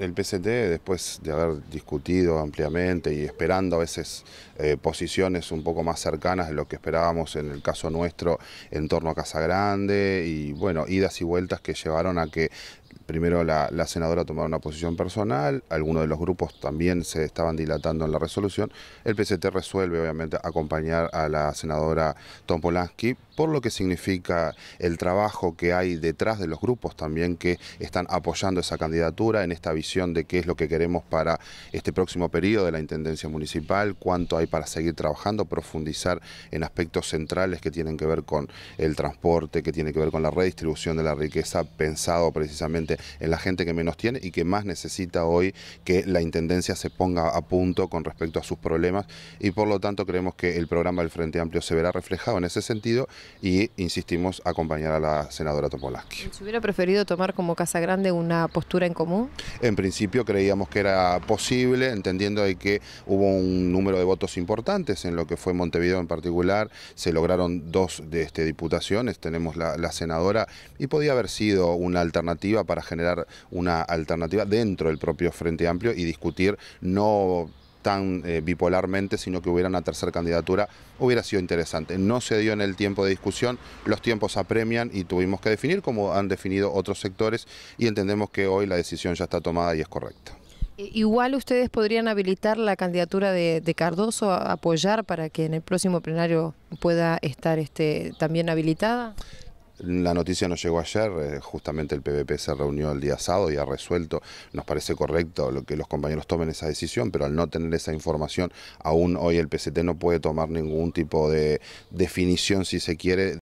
El PCT, después de haber discutido ampliamente y esperando a veces eh, posiciones un poco más cercanas de lo que esperábamos en el caso nuestro en torno a Casa Grande y bueno, idas y vueltas que llevaron a que primero la, senadora tomara una posición personal, algunos de los grupos también se estaban dilatando en la resolución, el PCT resuelve obviamente acompañar a la senadora Tom Polanski por lo que significa el trabajo que hay detrás de los grupos también que están apoyando esa candidatura en esta visión de qué es lo que queremos para este próximo periodo de la Intendencia Municipal, cuánto hay para seguir trabajando, profundizar en aspectos centrales que tienen que ver con el transporte, que tiene que ver con la redistribución de la riqueza, pensado precisamente en la gente que menos tiene y que más necesita hoy que la Intendencia se ponga a punto con respecto a sus problemas y por lo tanto creemos que el programa del Frente Amplio se verá reflejado en ese sentido y insistimos acompañar a la senadora Topolaski. ¿Se hubiera preferido tomar como Casa Grande una postura en común? En principio creíamos que era posible, entendiendo de que hubo un número de votos importantes en lo que fue Montevideo en particular, se lograron dos de este, diputaciones, tenemos la, la senadora y podía haber sido una alternativa para generar una alternativa dentro del propio Frente Amplio y discutir no tan eh, bipolarmente, sino que hubiera una tercera candidatura, hubiera sido interesante. No se dio en el tiempo de discusión, los tiempos apremian y tuvimos que definir como han definido otros sectores y entendemos que hoy la decisión ya está tomada y es correcta. Eh, igual ustedes podrían habilitar la candidatura de, Cardoso a apoyar para que en el próximo plenario pueda estar este, también habilitada. La noticia nos llegó ayer, eh, justamente el PVP se reunió el día sábado y ha resuelto, nos parece correcto lo que los compañeros tomen esa decisión, pero al no tener esa información, aún hoy el PCT no puede tomar ningún tipo de definición, si se quiere,